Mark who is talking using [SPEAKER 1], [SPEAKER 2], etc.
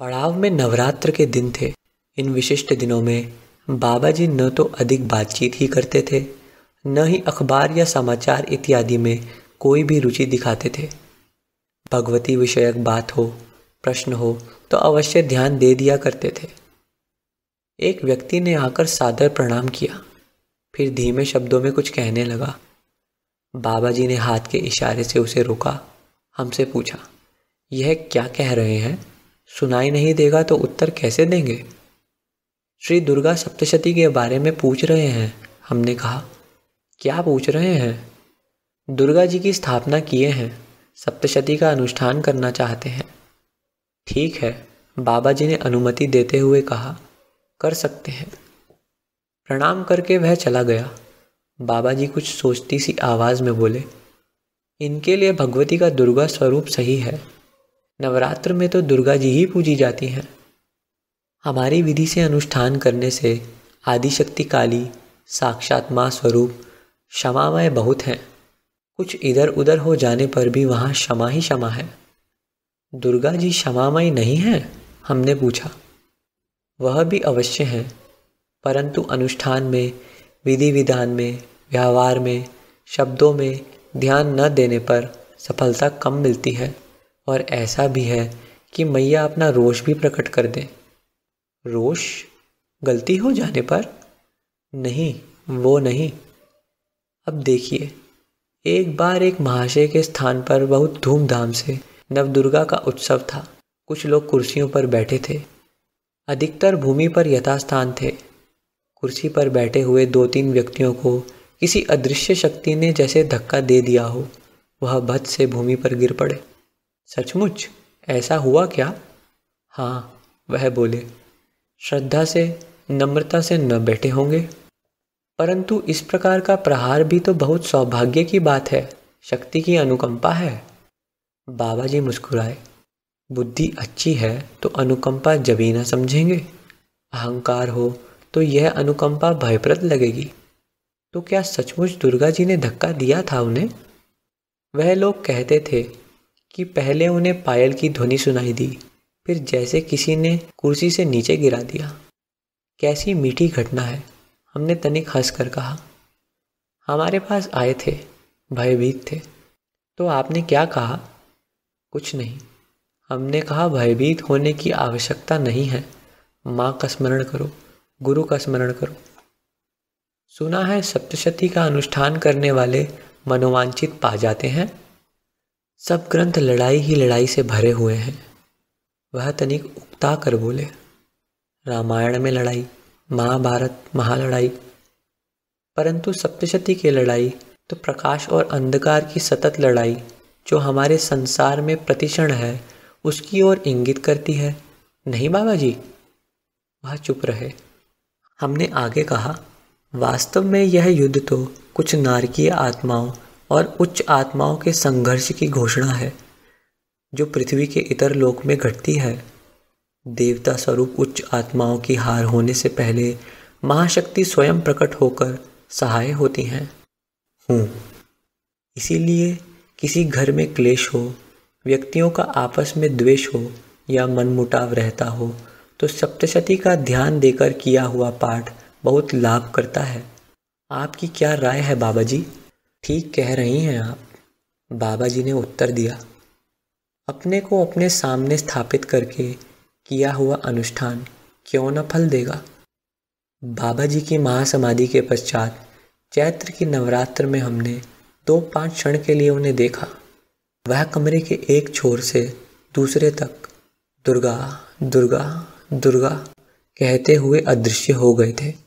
[SPEAKER 1] पड़ाव में नवरात्र के दिन थे इन विशिष्ट दिनों में बाबा जी न तो अधिक बातचीत ही करते थे न ही अखबार या समाचार इत्यादि में कोई भी रुचि दिखाते थे भगवती विषयक बात हो प्रश्न हो तो अवश्य ध्यान दे दिया करते थे एक व्यक्ति ने आकर सादर प्रणाम किया फिर धीमे शब्दों में कुछ कहने लगा बाबा जी ने हाथ के इशारे से उसे रोका हमसे पूछा यह क्या कह रहे हैं सुनाई नहीं देगा तो उत्तर कैसे देंगे श्री दुर्गा सप्तशती के बारे में पूछ रहे हैं हमने कहा क्या पूछ रहे हैं दुर्गा जी की स्थापना किए हैं सप्तशती का अनुष्ठान करना चाहते हैं ठीक है बाबा जी ने अनुमति देते हुए कहा कर सकते हैं प्रणाम करके वह चला गया बाबा जी कुछ सोचती सी आवाज़ में बोले इनके लिए भगवती का दुर्गा स्वरूप सही है नवरात्र में तो दुर्गा जी ही पूजी जाती हैं हमारी विधि से अनुष्ठान करने से आदिशक्ति काली साक्षात माँ स्वरूप क्षमामय बहुत हैं कुछ इधर उधर हो जाने पर भी वहाँ क्षमा ही क्षमा है दुर्गा जी क्षमामय नहीं हैं हमने पूछा वह भी अवश्य हैं परंतु अनुष्ठान में विधि विधान में व्यवहार में शब्दों में ध्यान न देने पर सफलता कम मिलती है और ऐसा भी है कि मैया अपना रोष भी प्रकट कर दें रोष गलती हो जाने पर नहीं वो नहीं अब देखिए एक बार एक महाशय के स्थान पर बहुत धूमधाम से नवदुर्गा का उत्सव था कुछ लोग कुर्सियों पर बैठे थे अधिकतर भूमि पर यथास्थान थे कुर्सी पर बैठे हुए दो तीन व्यक्तियों को किसी अदृश्य शक्ति ने जैसे धक्का दे दिया हो वह भद से भूमि पर गिर पड़े सचमुच ऐसा हुआ क्या हाँ वह बोले श्रद्धा से नम्रता से न बैठे होंगे परंतु इस प्रकार का प्रहार भी तो बहुत सौभाग्य की बात है शक्ति की अनुकंपा है बाबा जी मुस्कुराए बुद्धि अच्छी है तो अनुकंपा ना समझेंगे अहंकार हो तो यह अनुकंपा भयप्रद लगेगी तो क्या सचमुच दुर्गा जी ने धक्का दिया था उन्हें वह लोग कहते थे कि पहले उन्हें पायल की ध्वनि सुनाई दी फिर जैसे किसी ने कुर्सी से नीचे गिरा दिया कैसी मीठी घटना है हमने तनिक हंस कर कहा हमारे पास आए थे भयभीत थे तो आपने क्या कहा कुछ नहीं हमने कहा भयभीत होने की आवश्यकता नहीं है माँ का स्मरण करो गुरु का स्मरण करो सुना है सप्तशती का अनुष्ठान करने वाले मनोवांछित पा जाते हैं सब ग्रंथ लड़ाई ही लड़ाई से भरे हुए हैं वह तनिक उकता कर बोले रामायण में लड़ाई महाभारत महालड़ाई परंतु सप्तशती की लड़ाई तो प्रकाश और अंधकार की सतत लड़ाई जो हमारे संसार में प्रतिक्षण है उसकी ओर इंगित करती है नहीं बाबा जी वह चुप रहे हमने आगे कहा वास्तव में यह युद्ध तो कुछ नारकीय आत्माओं और उच्च आत्माओं के संघर्ष की घोषणा है जो पृथ्वी के इतर लोक में घटती है देवता स्वरूप उच्च आत्माओं की हार होने से पहले महाशक्ति स्वयं प्रकट होकर सहाय होती हैं हूँ इसीलिए किसी घर में क्लेश हो व्यक्तियों का आपस में द्वेष हो या मनमुटाव रहता हो तो सप्तशती का ध्यान देकर किया हुआ पाठ बहुत लाभ करता है आपकी क्या राय है बाबा जी ठीक कह रही हैं आप बाबा जी ने उत्तर दिया अपने को अपने सामने स्थापित करके किया हुआ अनुष्ठान क्यों न फल देगा बाबा जी की महासमाधि के पश्चात चैत्र की नवरात्र में हमने दो पाँच क्षण के लिए उन्हें देखा वह कमरे के एक छोर से दूसरे तक दुर्गा दुर्गा दुर्गा कहते हुए अदृश्य हो गए थे